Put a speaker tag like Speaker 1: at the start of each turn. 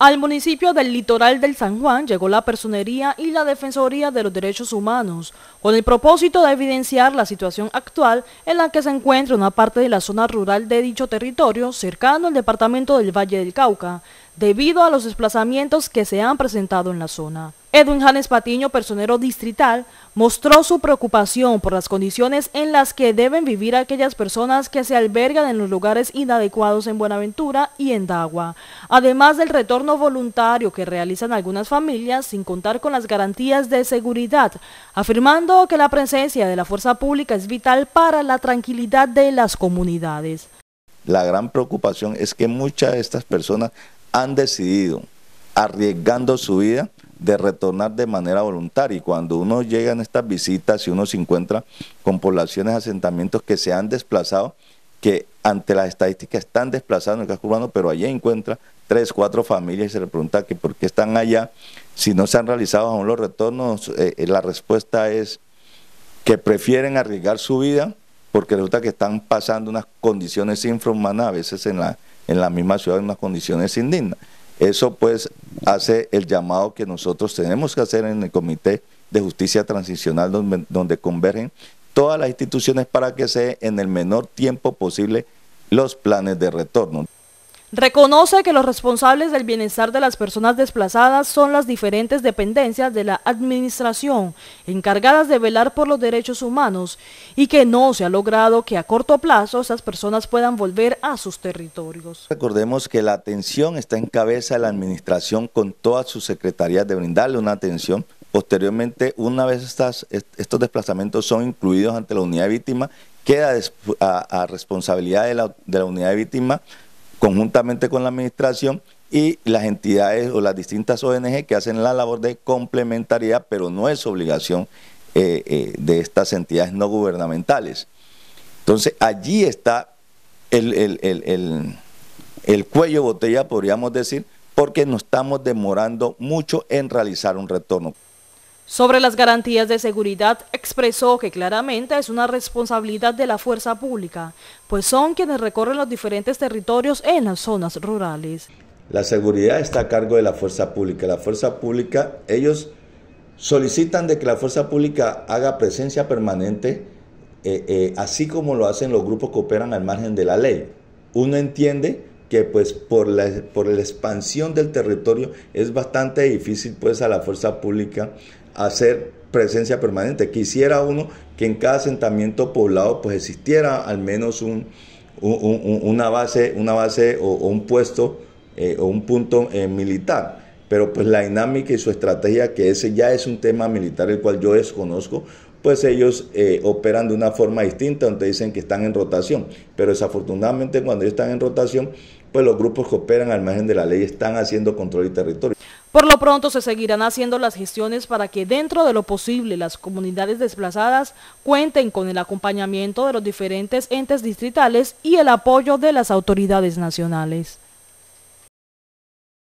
Speaker 1: Al municipio del litoral del San Juan llegó la Personería y la Defensoría de los Derechos Humanos, con el propósito de evidenciar la situación actual en la que se encuentra una parte de la zona rural de dicho territorio cercano al departamento del Valle del Cauca, debido a los desplazamientos que se han presentado en la zona. Edwin Janes Patiño, personero distrital, mostró su preocupación por las condiciones en las que deben vivir aquellas personas que se albergan en los lugares inadecuados en Buenaventura y en Dagua, además del retorno voluntario que realizan algunas familias sin contar con las garantías de seguridad, afirmando que la presencia de la fuerza pública es vital para la tranquilidad de las comunidades.
Speaker 2: La gran preocupación es que muchas de estas personas han decidido, arriesgando su vida, de retornar de manera voluntaria. Y cuando uno llega en estas visitas y uno se encuentra con poblaciones, asentamientos que se han desplazado, que ante las estadísticas están desplazados en el casco urbano, pero allí encuentra tres, cuatro familias y se le pregunta que por qué están allá, si no se han realizado aún los retornos, eh, eh, la respuesta es que prefieren arriesgar su vida porque resulta que están pasando unas condiciones infrahumanas a veces en la, en la misma ciudad, unas condiciones indignas. Eso pues hace el llamado que nosotros tenemos que hacer en el Comité de Justicia Transicional donde, convergen todas las instituciones para que se en el menor tiempo posible los planes de retorno.
Speaker 1: Reconoce que los responsables del bienestar de las personas desplazadas son las diferentes dependencias de la administración encargadas de velar por los derechos humanos y que no se ha logrado que a corto plazo esas personas puedan volver a sus territorios.
Speaker 2: Recordemos que la atención está en cabeza de la administración con todas sus secretarías de brindarle una atención Posteriormente, una vez estos desplazamientos son incluidos ante la unidad de víctima, queda a, responsabilidad de la, de la unidad de víctima conjuntamente con la administración y las entidades o las distintas ONG que hacen la labor de complementariedad, pero no es obligación eh, eh, de estas entidades no gubernamentales. Entonces allí está el, el, el, el cuello botella, podríamos decir, porque nos estamos demorando mucho en realizar un retorno.
Speaker 1: Sobre las garantías de seguridad, expresó que claramente es una responsabilidad de la fuerza pública, pues son quienes recorren los diferentes territorios en las zonas rurales.
Speaker 2: La seguridad está a cargo de la fuerza pública. La fuerza pública, ellos solicitan de que la fuerza pública haga presencia permanente, eh, eh, así como lo hacen los grupos que operan al margen de la ley. Uno entiende que pues por la, por la expansión del territorio es bastante difícil pues a la fuerza pública hacer presencia permanente. Quisiera uno que en cada asentamiento poblado pues existiera al menos un, una base, una base o, un puesto eh, o un punto eh, militar. Pero pues la dinámica y su estrategia, que ese ya es un tema militar el cual yo desconozco, pues ellos eh, operan de una forma distinta, donde dicen que están en rotación. Pero desafortunadamente cuando ellos están en rotación, pues los grupos que operan al margen de la ley están haciendo control y territorio.
Speaker 1: Por lo pronto se seguirán haciendo las gestiones para que dentro de lo posible las comunidades desplazadas cuenten con el acompañamiento de los diferentes entes distritales y el apoyo de las autoridades nacionales.